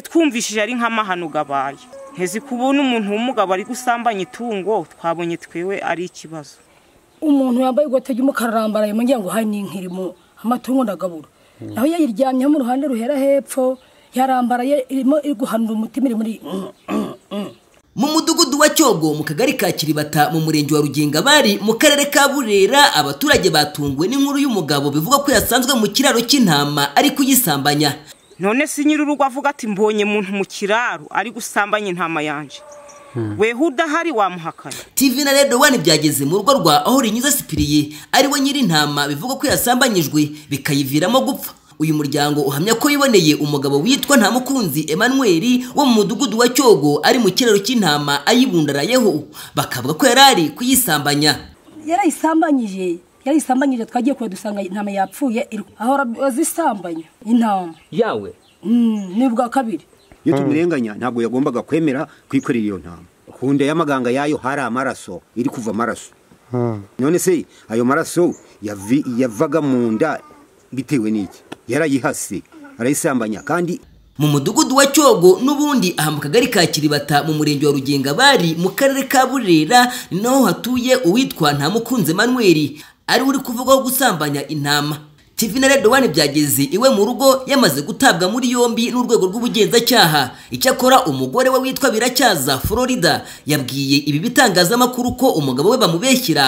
twumvishije ari nk'amahano ugabaye nteze kubona umuntu w'umugabo ari gusambanya itungo twabonye twewe ari ikibazo umuntu wambaye igote ry'umukara arambaraye mu ngo hari n'inkirimo amatungo ndagabura hmm. naho yayiryamyeho mu ruhande ruhera hepfo yarambaraye irimo guhanura umutima iri muri mm, mm, mm. mu mudugudu wa cyogo mu kagari ka kiribata mu murenge wa ruginga bari mu karere ka burera abaturage batungwe n'inkuru y'umugabo bivuga ko yasanzwe mu kiraro cy'intama ari kuyisambanya none si nyir'urugo avuga ati mbonye muntu mu kiraro ari gusambanya intama yanjye hmm. weho udahari wamuhakana tv na rero wani byageze mu rugo rwa aho rinyuze sipiriye ari we nyir'intama bivuga ko yasambanyijwe bikayiviramo gupfa uyu muryango uhamya ko yiboneye umugabo witwa ntamukunzi Emmanuel wo mu mudugudu wa cyogo ari mu kiraro cy'intama ayibundarayeho bakavuga ko yari ari kuyisambanya yarayisambanyije yayisambanyije twagiye kure dusanga intama yapfuye aho zisambanya intama yawe mm, ni ubwa kabiri iyo hmm. tumurenganya ntabwo yagombaga kwemera kwikorera iyo ntama ku nda y'amaganga yayo hari amaraso iri kuva amaraso hmm. none se ayo maraso yavaga mu nda bitewe n'iki yarayihase arayisambanya kandi mu mudugudu wa cyogo n'ubundi aha mu kagari ka kiribata mu murenge wa rugenga bari mu karere ka burera ni naho hatuye uwitwa ntamukunze manweri ari we uri kuvugaho gusambanya intama TV na Red One byageze iwe mu rugo yamaze gutabwa muri yombi n'urwego rw'ubugenzacyaha icyakora umugore we witwa Biracyaza Florida yabwiye ibi bitangazamakuru ko umugabo we bamubeshyira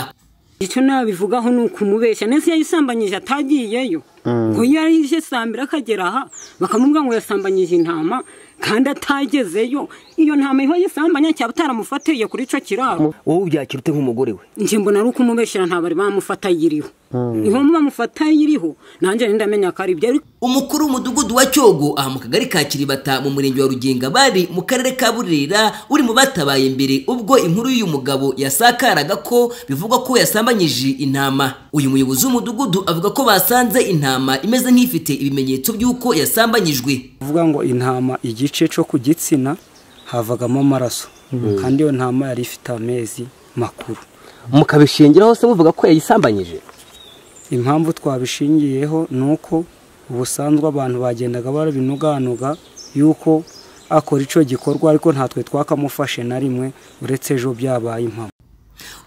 icyo nabivugaho ni ukumubeshya ndetse yayisambanyije atagiyeyo mm. ngo iyo arije sambira akagera aha bakamubwira ngo yasambanyije intama kandi atagezeyo iyo ntama iho yisambanya cyaba utaramufatiye kuri icyo kiraro wowe ubyakira ute nk'umugore we njye mbona ari ukumubeshyira ntabari bamufata ayiriho Hmm. ihumba mufata iriho nanjye ndamenya ko ari ibyo umukuru w'umudugudu wa cyogo aha mu kagari ka kiribata mu murenge wa ruginga bari mu karere ka burera uri mu batabaye imbere ubwo inkuru y'uyu mugabo yasakaraga ko bivugwa ko yasambanyije intama uyu muyobozi w'umudugudu avuga ko basanze intama imeze nk'ifite ibimenyetso by'uko yasambanyijwe uvuga ngo intama igice cyo ku gitsina havagamo amaraso hmm. kandi iyo ntama yari ifite amezi makuru mukabishingiraho se muvuga ko yayisambanyije impamvu twabishingiyeho ni uko ubusanzwe abantu bagendaga barabinuganuga yuko akora icyo gikorwa ariko ntatwe twakamufashe na rimwe uretse ejo byabaye impamo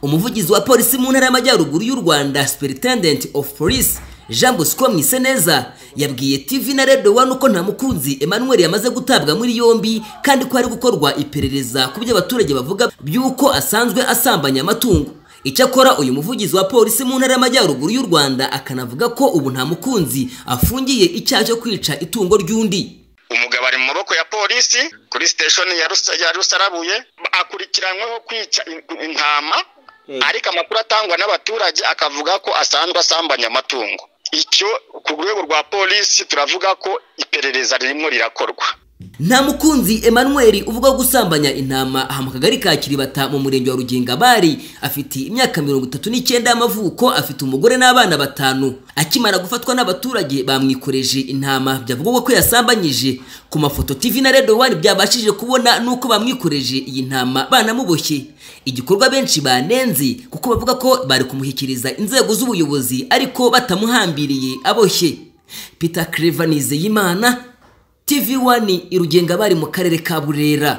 umuvugizi wa polisi mu ntara y'amajyaruguru y'u rwanda superintendent of police jean bosco mwiseneza yabwiye tv na redo wani uko nta mukunzi emmanuel yamaze gutabwa muri yombi kandi ko hari gukorwa iperereza ku byo abaturage bavuga by'uko asanzwe asambanya amatungo icyakora uyu muvugizi wa polisi mu ntara y'amajyaruguru y'u rwanda akanavuga ko ubu nta mukunzi afungiye icyaha cyo kwica itungo ry'undi umugabo ari mu maboko ya polisi kuri siteshoni ya rusarabuye akurikiranyweho kwica intama hmm. ariko amakuru atangwa n'abaturage akavuga ko asanzwe asambanya amatungo icyo ku rwego rwa polisi turavuga ko iperereza ririmo rirakorwa nta mukunzi Emmanuel uvuga gusambanya intama aha mu kagari ka kiribata mu murenge wa rugingabari afite imyaka mirongo itatu n'icyenda y'amavuko afite umugore n'abana batanu akimara gufatwa n'abaturage bamwikoreje intama byavugwa ko yasambanyije ku mafoto tv na radio one byabashije kubona nuko bamwikoreje iyi ntama banamuboshye igikorwa benshi banenze kuko bavuga ko bari kumuhikiriza inzego z'ubuyobozi ariko batamuhambiriye aboshye peter clever nizeyimana tv one irugenga bari mu karere ka burera